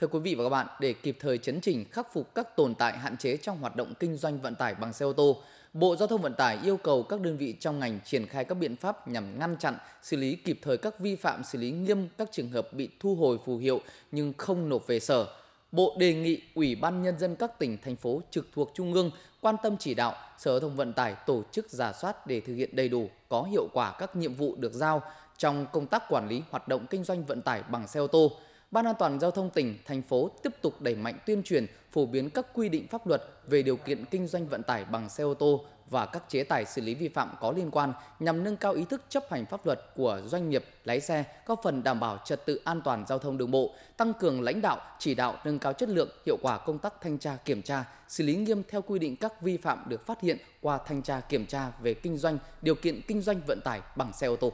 Thưa quý vị và các bạn, để kịp thời chấn chỉnh khắc phục các tồn tại hạn chế trong hoạt động kinh doanh vận tải bằng xe ô tô, Bộ Giao thông Vận tải yêu cầu các đơn vị trong ngành triển khai các biện pháp nhằm ngăn chặn, xử lý kịp thời các vi phạm, xử lý nghiêm các trường hợp bị thu hồi phù hiệu nhưng không nộp về sở. Bộ đề nghị Ủy ban Nhân dân các tỉnh, thành phố trực thuộc Trung ương quan tâm chỉ đạo Sở Giao thông Vận tải tổ chức giả soát để thực hiện đầy đủ, có hiệu quả các nhiệm vụ được giao trong công tác quản lý hoạt động kinh doanh vận tải bằng xe ô tô – Ban an toàn giao thông tỉnh, thành phố tiếp tục đẩy mạnh tuyên truyền, phổ biến các quy định pháp luật về điều kiện kinh doanh vận tải bằng xe ô tô và các chế tài xử lý vi phạm có liên quan nhằm nâng cao ý thức chấp hành pháp luật của doanh nghiệp, lái xe, góp phần đảm bảo trật tự an toàn giao thông đường bộ, tăng cường lãnh đạo, chỉ đạo nâng cao chất lượng, hiệu quả công tác thanh tra kiểm tra, xử lý nghiêm theo quy định các vi phạm được phát hiện qua thanh tra kiểm tra về kinh doanh, điều kiện kinh doanh vận tải bằng xe ô tô.